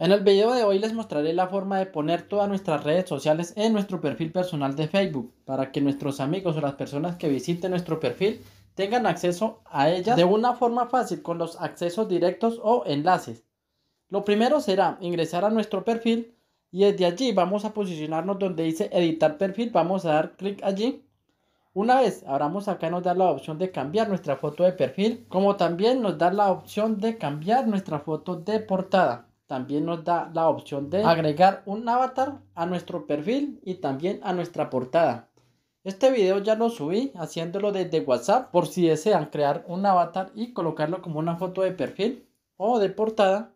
En el video de hoy les mostraré la forma de poner todas nuestras redes sociales en nuestro perfil personal de Facebook para que nuestros amigos o las personas que visiten nuestro perfil tengan acceso a ellas de una forma fácil con los accesos directos o enlaces. Lo primero será ingresar a nuestro perfil y desde allí vamos a posicionarnos donde dice editar perfil, vamos a dar clic allí. Una vez abramos acá nos da la opción de cambiar nuestra foto de perfil como también nos da la opción de cambiar nuestra foto de portada también nos da la opción de agregar un avatar a nuestro perfil y también a nuestra portada. Este video ya lo subí haciéndolo desde WhatsApp por si desean crear un avatar y colocarlo como una foto de perfil o de portada.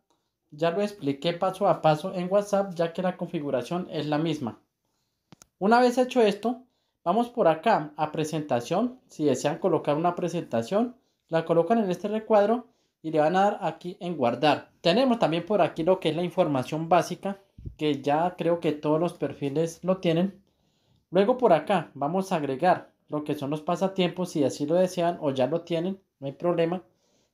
Ya lo expliqué paso a paso en WhatsApp ya que la configuración es la misma. Una vez hecho esto, vamos por acá a presentación. Si desean colocar una presentación, la colocan en este recuadro y le van a dar aquí en guardar. Tenemos también por aquí lo que es la información básica, que ya creo que todos los perfiles lo tienen. Luego por acá vamos a agregar lo que son los pasatiempos, si así lo desean o ya lo tienen, no hay problema.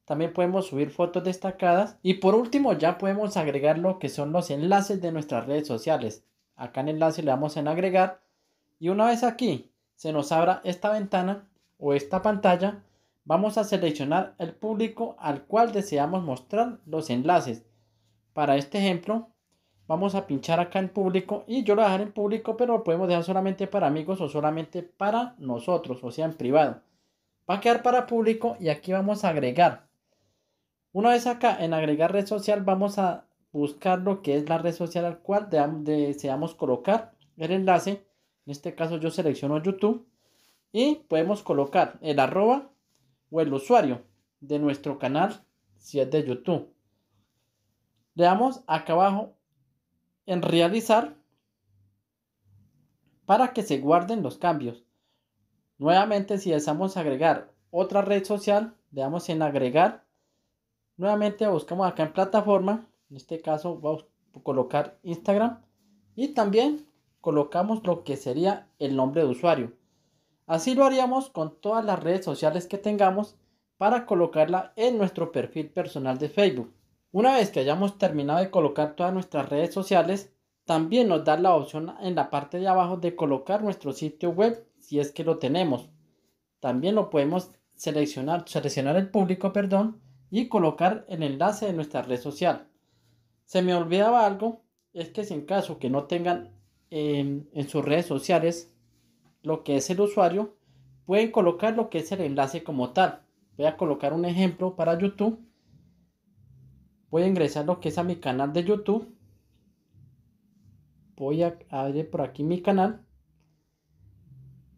También podemos subir fotos destacadas. Y por último ya podemos agregar lo que son los enlaces de nuestras redes sociales. Acá en enlace le damos en agregar. Y una vez aquí se nos abra esta ventana o esta pantalla Vamos a seleccionar el público al cual deseamos mostrar los enlaces. Para este ejemplo, vamos a pinchar acá en público y yo lo voy a dejar en público, pero lo podemos dejar solamente para amigos o solamente para nosotros, o sea, en privado. Va a quedar para público y aquí vamos a agregar. Una vez acá en agregar red social, vamos a buscar lo que es la red social al cual deseamos colocar el enlace. En este caso yo selecciono YouTube y podemos colocar el arroba o el usuario de nuestro canal si es de YouTube. Le damos acá abajo en realizar para que se guarden los cambios. Nuevamente si deseamos agregar otra red social, le damos en agregar. Nuevamente buscamos acá en plataforma, en este caso vamos a colocar Instagram y también colocamos lo que sería el nombre de usuario. Así lo haríamos con todas las redes sociales que tengamos para colocarla en nuestro perfil personal de Facebook. Una vez que hayamos terminado de colocar todas nuestras redes sociales, también nos da la opción en la parte de abajo de colocar nuestro sitio web si es que lo tenemos. También lo podemos seleccionar, seleccionar el público, perdón, y colocar el enlace de nuestra red social. Se me olvidaba algo, es que si en caso que no tengan eh, en sus redes sociales lo que es el usuario, pueden colocar lo que es el enlace como tal. Voy a colocar un ejemplo para YouTube. Voy a ingresar lo que es a mi canal de YouTube. Voy a abrir por aquí mi canal.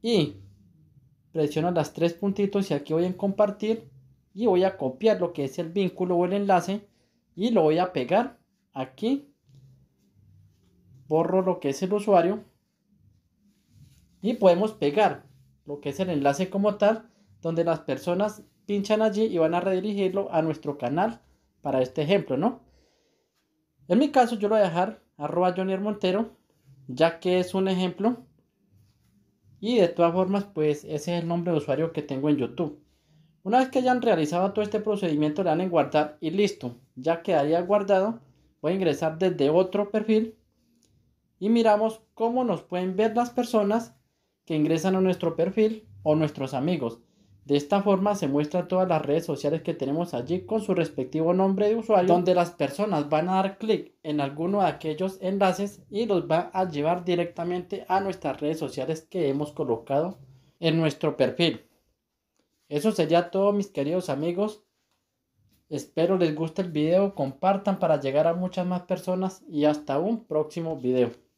Y presiono las tres puntitos y aquí voy a compartir. Y voy a copiar lo que es el vínculo o el enlace. Y lo voy a pegar aquí. Borro lo que es el usuario y podemos pegar lo que es el enlace como tal, donde las personas pinchan allí y van a redirigirlo a nuestro canal para este ejemplo, ¿no? En mi caso yo lo voy a dejar arroba Johnny Montero, ya que es un ejemplo y de todas formas pues ese es el nombre de usuario que tengo en YouTube. Una vez que hayan realizado todo este procedimiento le dan en guardar y listo, ya quedaría guardado. Voy a ingresar desde otro perfil y miramos cómo nos pueden ver las personas que ingresan a nuestro perfil o nuestros amigos. De esta forma se muestran todas las redes sociales que tenemos allí con su respectivo nombre de usuario, donde las personas van a dar clic en alguno de aquellos enlaces y los va a llevar directamente a nuestras redes sociales que hemos colocado en nuestro perfil. Eso sería todo mis queridos amigos. Espero les guste el video, compartan para llegar a muchas más personas y hasta un próximo video.